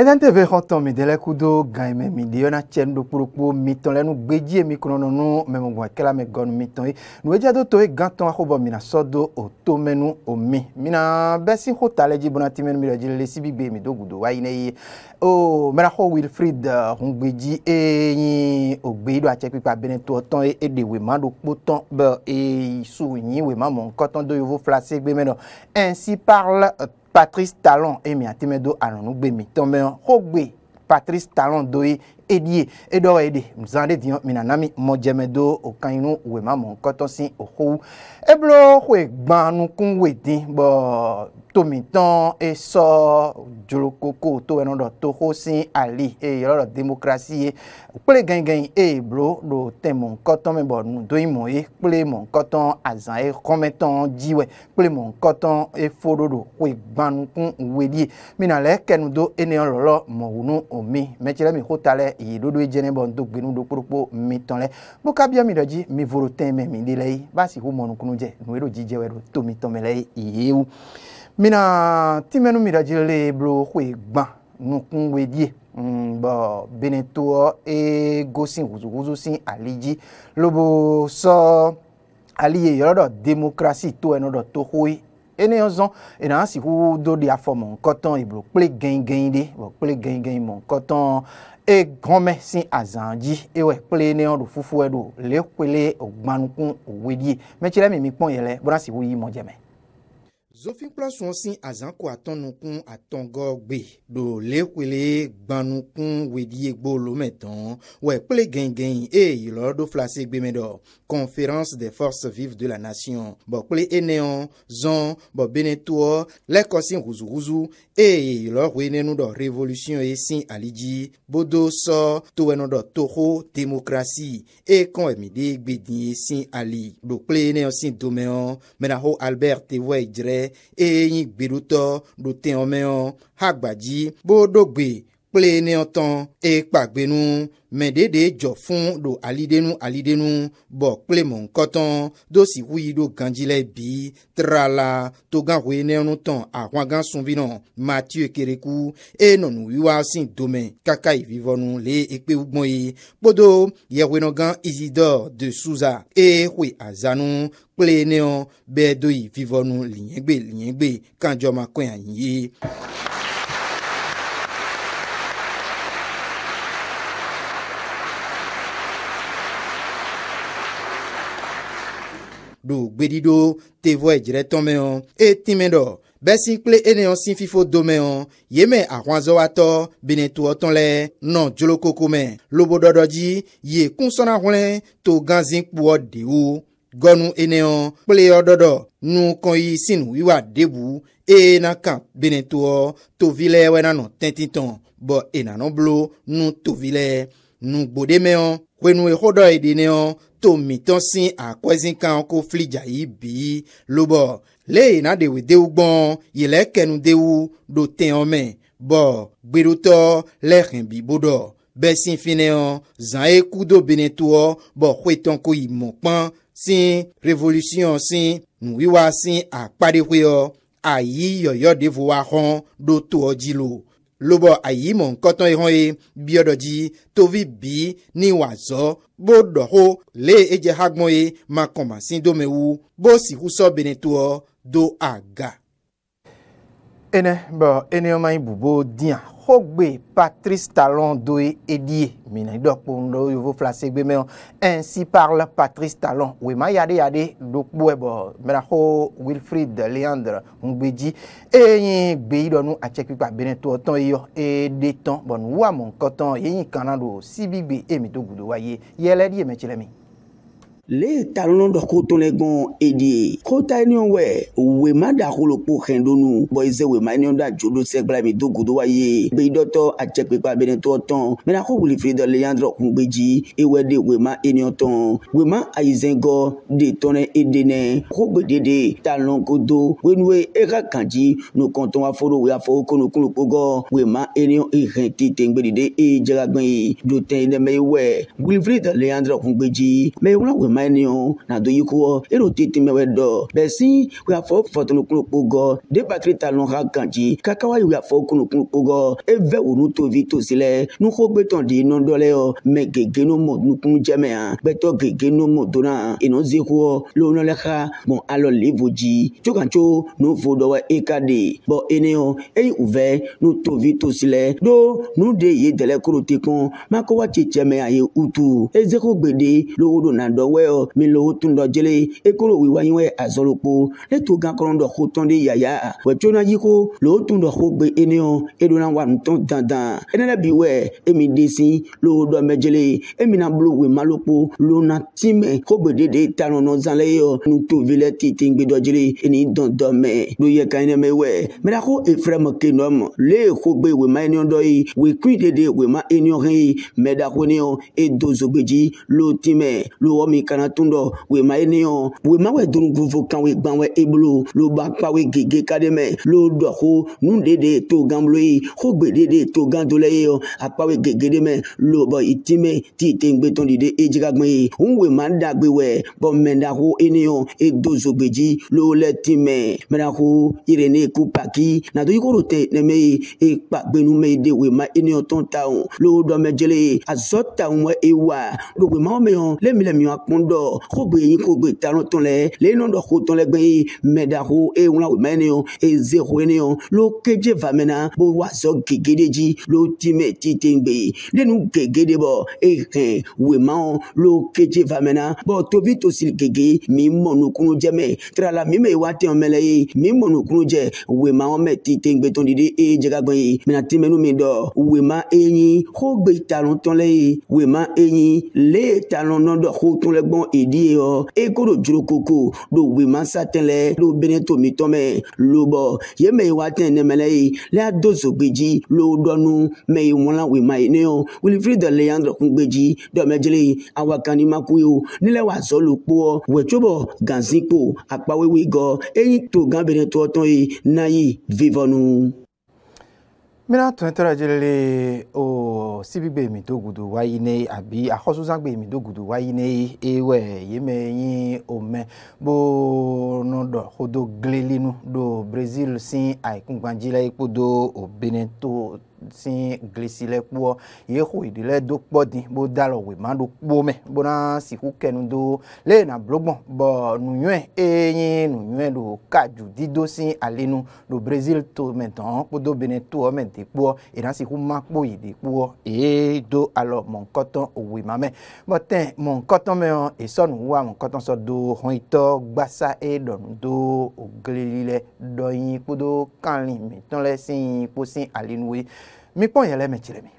edanteve xɔtɔn mi de lɛ kudo gaime mi de yɔna tse nu ɖokpoɖokpo mitɔn lɛ nu gbedzi mi kɔnɔnɔ e. nu mɛmɔgbɔn kɛla mi gɔnu mitɔn ye nuwedze do to ye gãtɔn axɔbɔ mina sɔ do o to mɛnu o mi mina bɛsi xɔ ta lɛ dzi bɔna ti mɛnu mi lɛ dzi lɛ si bi gbe mi do gudo wa yi ne ye o mɛra xɔ wilfrid ŋugbedzi uh, eyi o gbe yi do atsɛ kpekpe abene to tɔn ye eɖe we ma do kpo tɔn bɛ eyi su nyi we ma mɔ nkɔtɔn do yovo fila segbe mɛ Patrice Talon emi atemedo arɔnugbemi tɔnbɛn xogbe Patrice Talon do ye edie eɖɔ ye de nzan de diɲɔ minanami mɔdzɛmɛ do okanyinu wema mɔ nkɔtɔ si oxowu eblo xoe gbanukun we di bɔɔ tomitɔn esɔ dzrokoko to ɛnu dɔ to hosin ali eye lɔrɔ demokrasi ye kple gɛngɛn eye blo ɖo tɛ mɔnkɔtɔn mi bɔ nudoimɔ ye kple mɔnkɔtɔn azã ye xɔmɛtɔn dziwɛ kple mɔnkɔtɔn efoɖoɖo koe gbanukun wedi mina lɛ kɛnudo eneyɔn lɔlɔ mɔwunu omi mɛtsi lɛ mi ko ta lɛ yi ɖoɖo edze ne bɔ ndogbenu do kpokpo mitɔn lɛ boka bia mi dɔ dzi mi voro tɛn mɛ mi de lɛ ye baasi ko mɔnukunu jɛ nu eɖo dzidzɛ wɛ ɖo tomitɔn mɛ lɛ ye yewu mina ti mɛnu mi dadzi le blo xoe gbã nukun we die mm, bɔn benetoɔ ego si wuzuwuzu si ali dzi lobo sɔ so, ali ye yɔrɔ dɔ demokrasi to ɛnu dɔ to xoe eneyan zɔn ena si wu do e de afɔ mɔ nkɔtɔn iblo kple gɛngɛn de bɔn kple gɛngɛn mɔ nkɔtɔn egɔmɛ si azan dzi ewɛ kple eneyan do fufu ɛdo e le kpele ogbanukun owe die mɛtsi lɛ mimi kpɔn yɛlɛ bɔna si wu yi mɔdzɛmɛ. zofin kplɔ sɔn si azãko atɔnukun atɔngɔ gbe do lekwele gbanukun wedie gbolometɔn wɛ kple gɛngɛn eye lɔ do flase gbeme dɔ conférence des forces vives de la nation bɔ kple eneyɔn zɔn bɔ benetoɔ lɛkɔsi huzuhuzu eye leur hoe nenu dɔ révolution ye si alidzi bodo sɔ towɛnu dɔ toho démocratie E ɛmide e gbedin ye si ali do kple sin si menaho albert tewɔ edzrɛ. eye gbèrútɔ ɖo tẹ́ ɔmɛ hã gbadzi bó ɖo kple neɔtɔn eye kpagbenu mɛɖeɖe dzɔ fún ɖo alidenu alidenu bɔ kple mɔnkɔtɔn do si wu yi ɖo gandzi lɛ bi trala togahoe neɔnutɔn ahuagã sunvinɔ mathieu kereku eye nɔnuwiwa si dome kaka ìvivɔnu le ekpe ugbɔn ye kpodo yehoenɔgã isidore de souza eye hoe azanu kple neɔ bɛ do ìvivɔnu liɛgbe liɛgbe kanjɔmakɔn ɖu gbeɖiɖo tevɔ edzretɔmɛɔ etime dɔ bɛsi kple eneyɔ si fifo domɛɔ yeme ahuazɔwatɔ benetoɔtɔn lɛ nɔ dzolokoko mɛ lobodɔdɔ dzi yi kunsɔna e hlɛ to gazi kpoɔ ɖewo gɔnu eneyɔ kple yɔdɔdɔ nukɔyi sinu wiwa debu eye naka benetoɔ tovi lɛ wɛnanɔ e tɛntitɔn bɔ enanɔ blo nu tovi lɛ nugbodemeo kwenu exoɖɔeɖeneo to mitɔ si akɔzi kan ko fli dza yi bi lobɔ leye na ɖewo dewu gbɔn yi le kenu dewu ɖo tɛɔ mɛ bɔ gbeɖotɔ lɛ hɛn bibo ɖɔ bɛ si finɛɔ zan ye kudo benetoɔ bɔ xoetɔn ko yi mɔ kpɔn si revolution si nuwiwa si akpaɖeƒeɔ ayi yɔyɔ ɖevo wa xɔn ɖo toɔ dzi lo lobo ayimo nkɔtɔ yi hɔn ye biɔdɔ dzi tovi bi ni wazɔ bo dɔho le edze hagbɔn ye makɔmasi domewu bo sikusɔ benetoɔ do aga. ene bɔ eneyɔmayi bubo diyan Hogbe Patrice Talon doye edie mina do pondo yo place gbe me ainsi parle Patrice Talon we ma yade yade do poebo mera ho Wilfried Leandre ngbeji eyin gbe ido nu achepipa bene to ton yo e de ton bon wa mon coton eyin kanan do sibigbe emi to gudo waye yele die me chile mi le talon dɔ ko tɔn lɛ gɔn edie ko ta ni o wɛ we ma da kolo kpo hɛn donu bɔn eze we ma ni o da jo do sɛgbɛla mi do godo wa ye gbe dɔtɔ atsɛkpekpe abenetɔ tɔn mɛna ko wuli fili dɔ le yan dɔrɔn kun gbedzi ewɛ de we ma eniyan tɔn we ma ayizɛngɔ de tɔn lɛ ede nɛ ko gbedede talon ko do wenue e ka kan dzi nukɔntɔn wa foro we afɔ kolo kolo kpo gɔ we ma eniyan ehɛn tete gbedede eye dze ka gbɛn ye do tɛn ye dɛ mɛ ewɛ wuli fili dɔ le yan dɔrɔn kun gbedzi mɛ wula we mine o na do yi ko ero titi mɛwɛ dɔ bɛsi o y'a fɔ fɔtɔnukulu kpogɔ debatiri ta lɔn ha kanji kakawa yi o y'a fɔ kunukulu kpogɔ evɛ wo nu tosi lɛ nuxo gbɛtɔn di nɔ dɔ lɛ yɔ mɛ gege no mɔ nukun jɛmɛ yan gbɛtɔ gege no mɔ donna eno zeko lɔnɔ lɛ xa mɔ alɔ levo dzi tsogatso nu vo dɔwɔ eka de bɔn ene yɔ eyi o vɛ nu tosi lɛ do nu de ye dɛlɛ koro te kɔn makɔwa tsi tsɛmɛ aye utu ezeko gbede lowo do na dɔwɛ o mi le wo tun dɔ jele ekolo wi wa yi wɛ azɔlokpo ne to gan kɔrɔ dɔ tɔn de yaya wɛ tso na yi ko le wo tun dɔ ko gbe ene o edo na wa nutɔ dandan ene la bi wɛ emi desi le wo dɔ mɛ jele emi na bolo wi ma lokpo lo na ti mɛ ko gbe dede ta nɔnɔ zan le ye o nutovi lɛ tete gbe dɔ jele eni dɔn dɔ mɛ do yɛ kan ne mɛ wɛ mɛ la ko efra me ke nɔ mɔ le ko gbe wi ma eniyan dɔ ye wi kui dede wi ma eniyan hɛn ye mɛ da ko ne o edo zogbedzi lo ti mɛ lo wɔ mi kan kana tun dɔ wema ye ne yɔ wema wɛ dunugunfo kan we gban wɛ e bolo loba kpa we gege ka de mɛ lo dɔ ko nu de de to gan bolo ye ko gbede de to gan to la ye yɔ a kpa we gege de mɛ lobɔ i ti mɛ ti te gbe di de e jiga gbɛn ye n wema da gbe wɛ bɔn mɛnda ko e ne yɔ e do zogbedzi lo lɛ ti mɛ mɛnda ko yɛrɛ ne ko paki nato yi ko do tɛ nɛmɛ ye e kpa gbenu mɛ ye de wema e ne yɔ tɔn ta o lo dɔ mɛ jele ye a zɔ ta ŋu ewa lo wema wɔ mɛ yɔ lɛ mi lɛ mi wa kpɔn dɔ ko gbe yin ko gbe tanu tɔn lɛ le nu dɔ ko tɔn lɛ gbɛ ye mɛda ko e ŋun la o mɛ ne yɔ e ze ko ne yɔ lo keje va mɛ na bo wa zɔ gege de dzi lo ti mɛ ti te gbe ye le nu gege de bɔ e hɛn we ma wɔ lo keje va mɛ na bɔn tobi to gege mi mɔnukunu jɛ mɛ tirala mi mɛ wa tɛn mɛ lɛ ye mi mɔnukunu jɛ we ma wɔ mɛ ti te gbe tɔn di de e jɛga gbɛ ye mina ti mɛ nu mi dɔ we ma e yin ko gbe tanu tɔn lɛ ye we ma e yin le tanu nɔ dɔ ko tɔn lɛ gbɔn èdí yɔ eko ɖo dzrokoko ɖo wema satɛn lɛ ɖo bene tomi tɔmɛ lobɔ yeme yi wa tɛn nɛmɛ lɛ yi lɛ ado zogbe lo dɔnu mɛ yi mɔla wema yi ne yɔ wilifiri dɔ le yan dɔ kungbe dzi dɔmɛdzele yi awakani maku yi o nílẹ̀ wà zɔ lu kpɔ wɛtsobɔ ganzikpo akpawewe gɔ eyi to gan bene tɔtɔn yi na yi vivɔnu minatunɛtɔrajele o sibigbe mi dogudu wayi ne abi akɔsuzagbe mi dogudu wayi ne ewɛ yeme yin omɛ bo nɔdɔ kodo glelinu do brazil si ayikungbadzi la yi kpodo o benin to si glisi le kpoɔ ye xɔ yi ɖi le do kpɔ di bo da lɔ wòye ma ɖo kpo me bona siku kɛnu do le na blogbɔn bɔ nuyɔɛ eye nye nuyɔɛ do kaju dido si alinu do brazil to me tɔn kpodo bene toɔ me de kpoɔ ena siku ma kpo yi de kpoɔ eye do alɔ mɔnkɔtɔn owòye ma me bɔtɛn mɔnkɔtɔn mɛ wɔn esɔnu wa mɔnkɔtɔn sɔ do xɔyitɔ gbasa eye dɔnu do ogleli lɛ dɔyin kpodo kanli mitɔn lɛ si kpo si alinu ye mi kpɔ yɛlɛ mɛ tsirɛ mi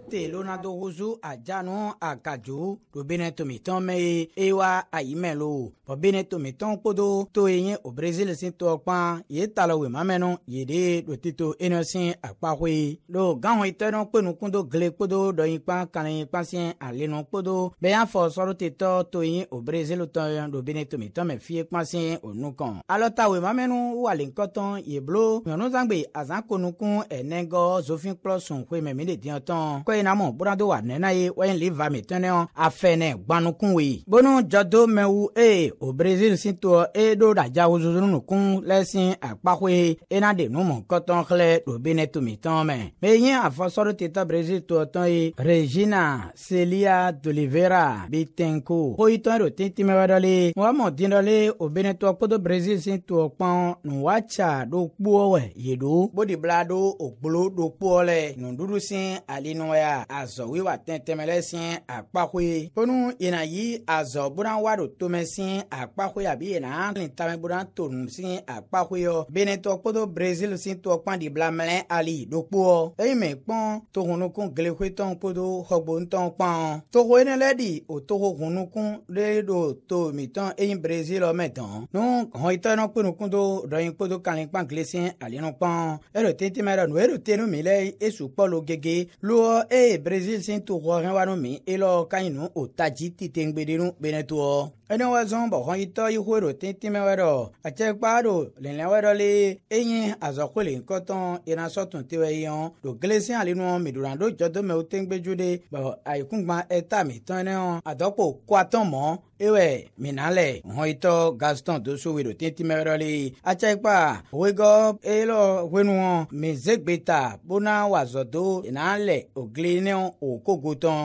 telona do wozu adzanu agadzo do bene tomitɔn mɛ ye ewa ayimɛ lo bɔn bene tomitɔn kpodo to ye nye o brésil si tɔ kpã ye talɔ wema mɛnu ye de do tito enɔsi akpahoe do gahun itɔnu kpenukundo gele kpodo dɔyin kpã kani kpãsi alenu kpodo bɛyan fɔ sɔrɔtetɔ to ye o brésil tɔ do bene tomitɔn mɛ fie kpãsi onu kan alɔta wema mɛnu wale nkɔtɔn yeblo nyɔnuzangbe azãkonukun enegɔ zofin kplɔ sunkoe mɛmi de diɲɛ tɔn. Ko na mɔ bonado wa nɛna ye wɔyin li va mi tɛnɛ afɛnɛ gbanukun we. bonu jɔdo mɛwu eye o brazil si to e do ɖadza wozozonukun lɛsin akpakoe ena de numɔ kɔtɔn xlɛ ɖo bene tomitɔn mɛ. mɛ nye afɔsɔrɔ titɔ brazil tɔtɔn ye regina celia d'oliveira bitenko koyitɔn do titi mɛ wɛrɛ le muhammed dindɔle o bene tɔ brazil si to kpɔn nuwatsa do kpoɔ wɛ yeɖo. bó di bla do ògbolo do kpoɔ lɛ nuɖuɖu si alinu ya azɔ wiwa tɛntɛmɛ lɛ sɛn akpakoe ponu yina yi azɔ buran wa do tome sɛn akpakoe abi yina ni tame buran tonu sɛn akpakoe yɔ benetɔ kpoto brazil sɛn tɔ kpan di bila mɛlɛ ali dokpo eyi mɛ kpɔn tohunukun gelekoe tɔn kpoto xɔgbo ntɔn kpɔn toho ene lɛ di o toho hunukun de do to mitɔn eyi brazil mɛ tɔn nu hɔn itɔ yɛn kpɔnu kundo dɔyin kpoto kalin kpan gilesen alinu kpɔn ɛrɛ tɛntɛmɛ rɛ nu ɛrɛ tɛnu mi lɛ esu kpɔlo gege lɔ eye brésil sẽn tʋg goosẽ wa nu mi y lao ka yẽ nu o taji tɩ tengbe nu bene tʋɔ ene wa zõ bo hõn yitɔ y hoero tẽtẽme wɛdɔ a tɛ kpaado lẽlẽ wɛdɔ le e yẽ a zɔ kolen kɔtɔn y na sɔ tʋn tɩ wɛ yẽ do gelesẽ ale nu mi dora do jɔdome o tengbe jude bo a y kũngbã ɛta mi tõene a dɔ kpo koa mɔ ewe minale hɔnyitɔ gaston dosowe do tentimɛrɛli atsayikpa wegɔ eyelɔ wenuɔ mizegbeta bona wazɔdo minale ogli ne okogotɔn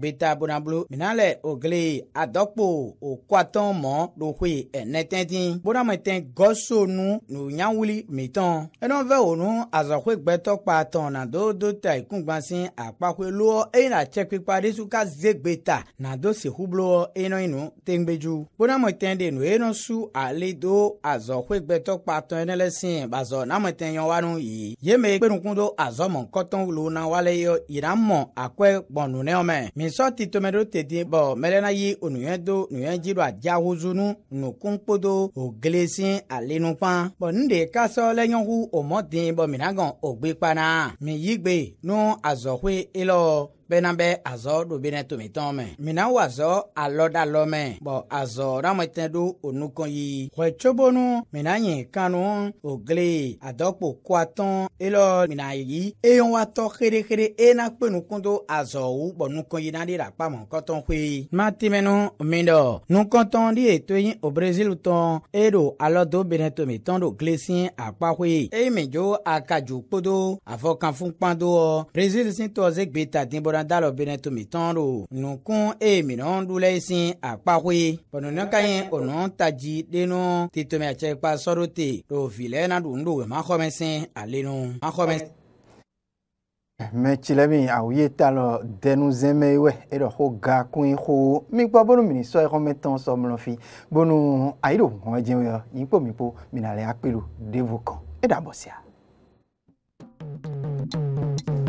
beta bona blo minale ogli adɔkpo okɔatɔn mɔ ɖokoe enetɛti bona metɛ gɔsonu nonyawuli mitɔn enɔvɛ wonu azɔkoegbɛtɔkpatɔn nadodo ta ikungbansi akpakoe loɔ eyina tsɛkpikpa ɖesu ka zegbeta nado sehubloɔ eyina nɔ inu teŋgbeju bonamɔtɛn de nu eno su ale do azɔxoegbetɔ kpatɔ ene le sin bazɔ namɔtɛn yɔ wa nu yi yeme kpenukun do azɔmɔ kɔtɔn lo na wale yɔ iramɔ akɔe gbɔnu nɛ ɔmɛ misɔ ti tome do tete bɔ mɛlɛna yi onuyɛ do nuyɛ dzi do adiawozunu nukun kpodo ogele si alenu pan bɔn nu de bena be azɔ ɖo bena tomitɔn me mina wo azɔ alɔɖalɔ me bɔn azɔ ramete ɖo onukɔ yi xɔetsobonu mina nye kanu ogle adɔkpo koatɔn elɔ mina yi eyan wa tɔ xeɖexeɖe ena kpe nukundo azɔwu bɔn nukɔ yi na ɖi ɖe akpamɔ kɔtɔn xoe matimenu mi dɔ nukɔtɔn ɖi eto yi o brezil tɔn eɖo alɔdo bena tomitɔn ɖo glesi akpaxoe eyi mi dzo akadzokpodo afɔkanfunkpando brezil si tɔ zegbe ta dibɔ kora da lɔ bena tomi tɔn do nukun eye minɛn du la esi akpakoe bɔnɔnɔka ye ɔnɔ taji denu titomi atsɛ kpa sɔrɔ te do vilɛ na do ŋdo ma xɔmɛ sɛn ale nu ma xɔmɛ. mɛtsilɛmi awo ye ta lɔ dɛnu zɛmɛ wɛ eɖɔ xɔ ga kun xɔ mikpɔ bonu mini sɔ exɔmɛ tɔn sɔmlɔ fi bonu ayi do ŋɔmɛ dzi wɛ yikpo mikpo mina lɛ akpelu devo kan eɖa bɔ sia. thank you